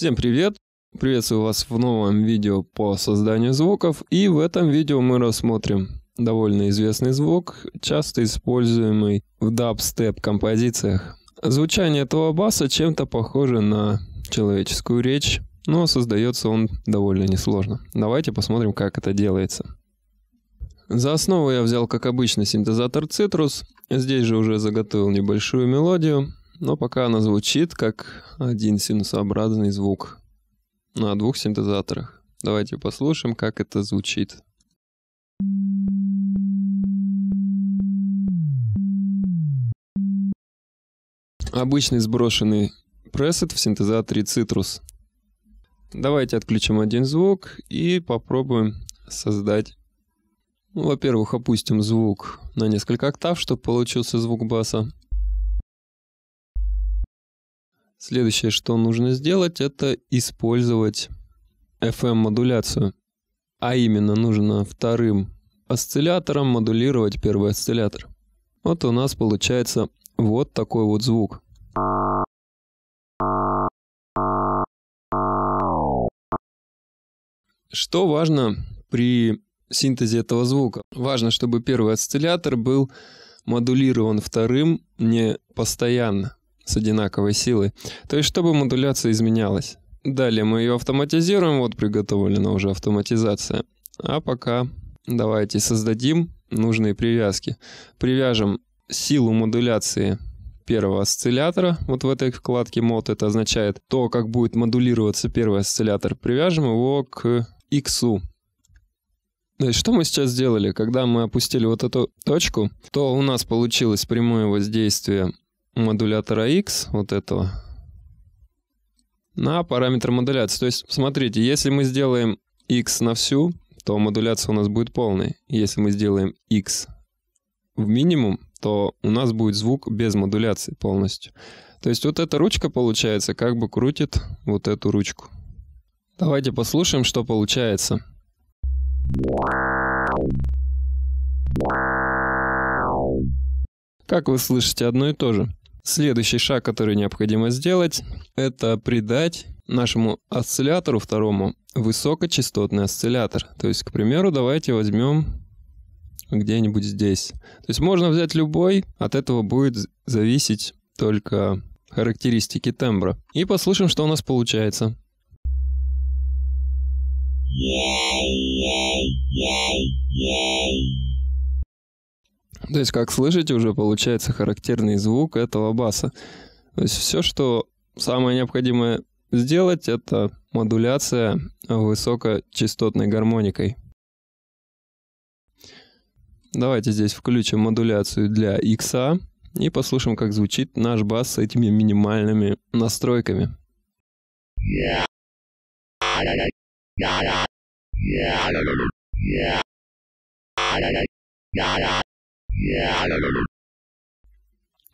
Всем привет! Приветствую вас в новом видео по созданию звуков. И в этом видео мы рассмотрим довольно известный звук, часто используемый в дабстеп композициях. Звучание этого баса чем-то похоже на человеческую речь, но создается он довольно несложно. Давайте посмотрим, как это делается. За основу я взял, как обычно, синтезатор Citrus. Здесь же уже заготовил небольшую мелодию но пока она звучит как один синусообразный звук на двух синтезаторах. Давайте послушаем, как это звучит. Обычный сброшенный пресет в синтезаторе Citrus. Давайте отключим один звук и попробуем создать. Ну, Во-первых, опустим звук на несколько октав, чтобы получился звук баса. Следующее, что нужно сделать, это использовать FM-модуляцию. А именно, нужно вторым осциллятором модулировать первый осциллятор. Вот у нас получается вот такой вот звук. Что важно при синтезе этого звука? Важно, чтобы первый осциллятор был модулирован вторым не постоянно с одинаковой силой, то есть чтобы модуляция изменялась. Далее мы ее автоматизируем, вот приготовлена уже автоматизация. А пока давайте создадим нужные привязки. Привяжем силу модуляции первого осциллятора. Вот в этой вкладке мод это означает то, как будет модулироваться первый осциллятор. Привяжем его к x. есть, что мы сейчас сделали? Когда мы опустили вот эту точку, то у нас получилось прямое воздействие модулятора X, вот этого, на параметр модуляции. То есть, смотрите, если мы сделаем X на всю, то модуляция у нас будет полной. Если мы сделаем X в минимум, то у нас будет звук без модуляции полностью. То есть вот эта ручка, получается, как бы крутит вот эту ручку. Давайте послушаем, что получается. Как вы слышите, одно и то же. Следующий шаг, который необходимо сделать, это придать нашему осциллятору второму высокочастотный осциллятор. То есть, к примеру, давайте возьмем где-нибудь здесь. То есть можно взять любой, от этого будет зависеть только характеристики тембра. И послушаем, что у нас получается. Yay, yay, yay, yay. То есть, как слышите, уже получается характерный звук этого баса. То есть все, что самое необходимое сделать, это модуляция высокочастотной гармоникой. Давайте здесь включим модуляцию для икса и послушаем, как звучит наш бас с этими минимальными настройками. Yeah.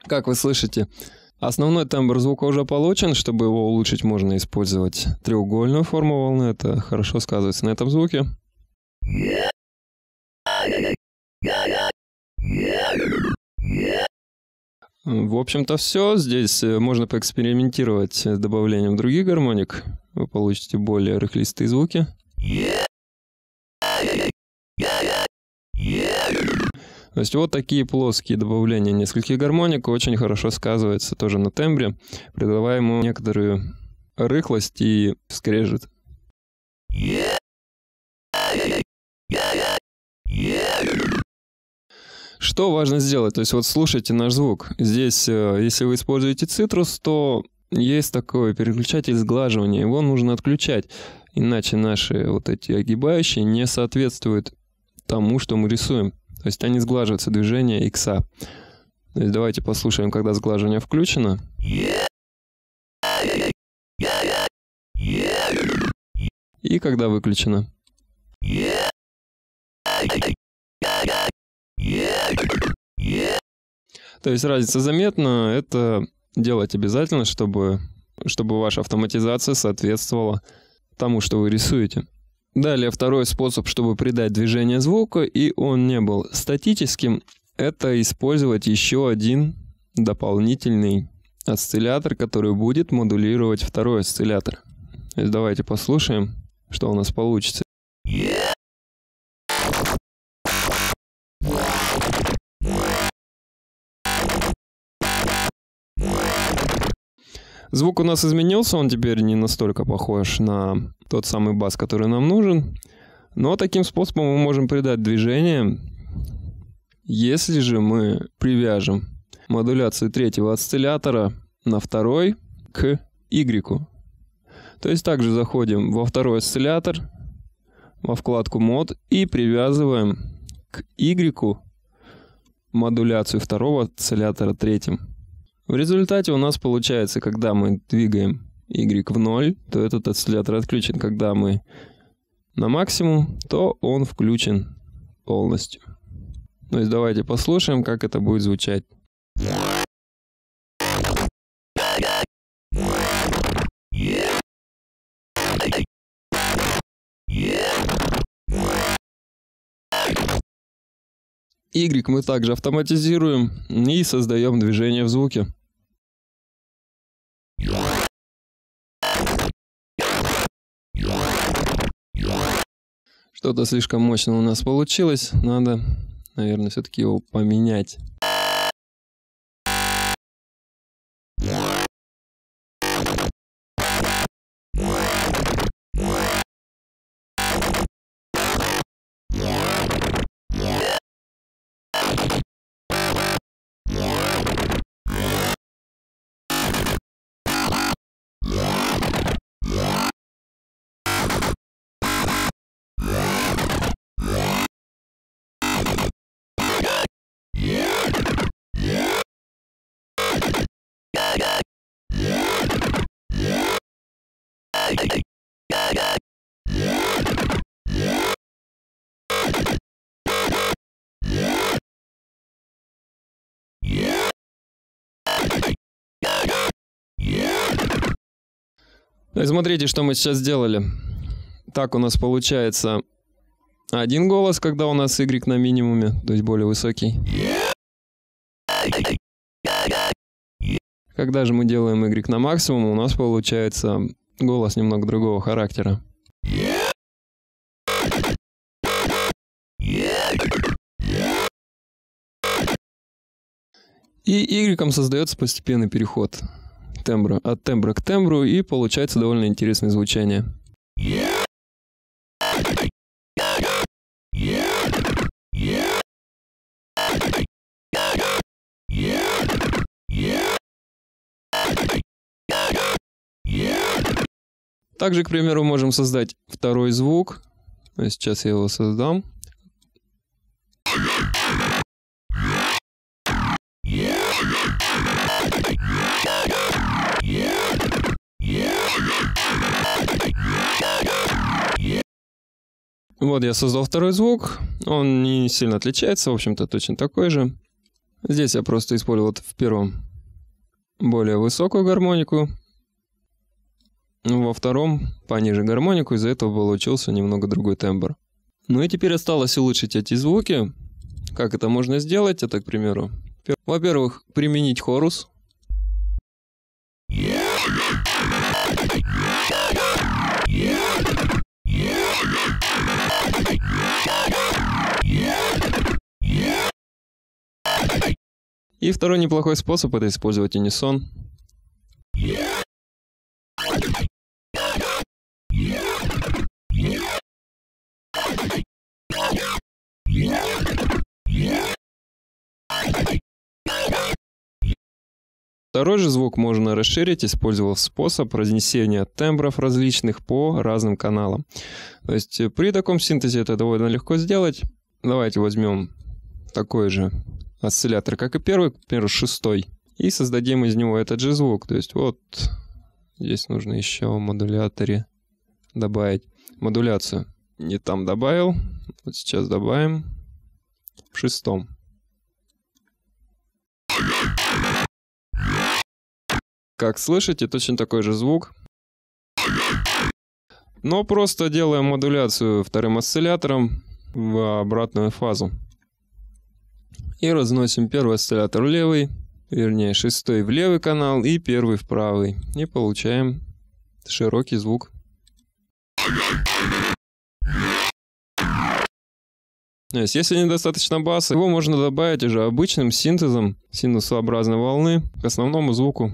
Как вы слышите, Основной тембр звука уже получен, чтобы его улучшить, можно использовать треугольную форму волны. Это хорошо сказывается на этом звуке. В общем-то все. Здесь э, можно поэкспериментировать с добавлением других гармоник. Вы получите более рыхлистые звуки. Yeah. То есть вот такие плоские добавления нескольких гармоник очень хорошо сказываются тоже на тембре, придавая ему некоторую рыхлость и скрежет. Что важно сделать? То есть вот слушайте наш звук. Здесь, э, если вы используете цитрус, то есть такой переключатель сглаживания. Его нужно отключать, иначе наши вот эти огибающие не соответствуют тому, что мы рисуем. То есть они сглаживаются, движение икса. То есть давайте послушаем, когда сглаживание включено. И когда выключено. То есть разница заметна. Это делать обязательно, чтобы, чтобы ваша автоматизация соответствовала тому, что вы рисуете. Далее второй способ, чтобы придать движение звуку и он не был статическим, это использовать еще один дополнительный осциллятор, который будет модулировать второй осциллятор. То есть давайте послушаем, что у нас получится. Yeah! Звук у нас изменился, он теперь не настолько похож на тот самый бас, который нам нужен. Но таким способом мы можем придать движение. Если же мы привяжем модуляцию третьего осциллятора на второй к Y. То есть также заходим во второй осциллятор, во вкладку мод и привязываем к Y модуляцию второго осциллятора третьим. В результате у нас получается, когда мы двигаем y в ноль, то этот осциллятор отключен. Когда мы на максимум, то он включен полностью. То есть давайте послушаем, как это будет звучать. Y мы также автоматизируем и создаем движение в звуке. Что-то слишком мощно у нас получилось. Надо, наверное, все-таки его поменять. Ну и смотрите, что мы сейчас сделали. Так у нас получается один голос, когда у нас Y на минимуме, то есть более высокий. Yeah. Когда же мы делаем Y на максимум, у нас получается голос немного другого характера. И Y создается постепенный переход тембра, от тембра к тембру, и получается довольно интересное звучание. Yeah. Также, к примеру, можем создать второй звук. А сейчас я его создам. Вот я создал второй звук, он не сильно отличается, в общем-то точно такой же. Здесь я просто использую вот в первом более высокую гармонику, ну, во втором пониже гармонику, из-за этого получился немного другой тембр. Ну и теперь осталось улучшить эти звуки. Как это можно сделать? Это, к примеру, во-первых, применить хорус. И второй неплохой способ это использовать унисон. Yeah. Второй же звук можно расширить, использовав способ разнесения тембров различных по разным каналам. То есть э, при таком синтезе это довольно легко сделать. Давайте возьмем такой же осциллятор, как и первый, к примеру, шестой, и создадим из него этот же звук. То есть вот здесь нужно еще в модуляторе добавить модуляцию. Не там добавил, вот сейчас добавим в шестом. Как слышите, точно такой же звук. Но просто делаем модуляцию вторым осциллятором в обратную фазу. И разносим первый осциллятор в левый, вернее шестой в левый канал и первый в правый. И получаем широкий звук. То есть, если недостаточно баса, его можно добавить уже обычным синтезом синусообразной волны к основному звуку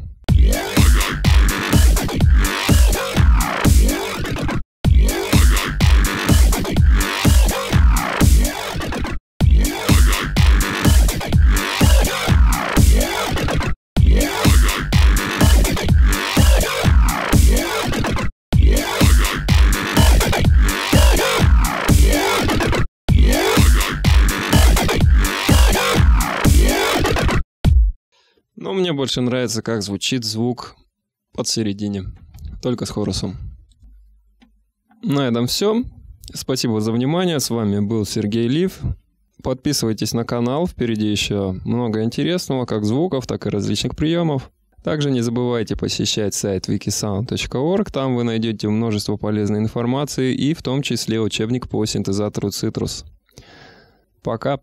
мне больше нравится, как звучит звук под середине, только с хорусом. На этом все. Спасибо за внимание. С вами был Сергей Лив. Подписывайтесь на канал, впереди еще много интересного, как звуков, так и различных приемов. Также не забывайте посещать сайт wikisound.org, там вы найдете множество полезной информации и в том числе учебник по синтезатору Citrus. Пока!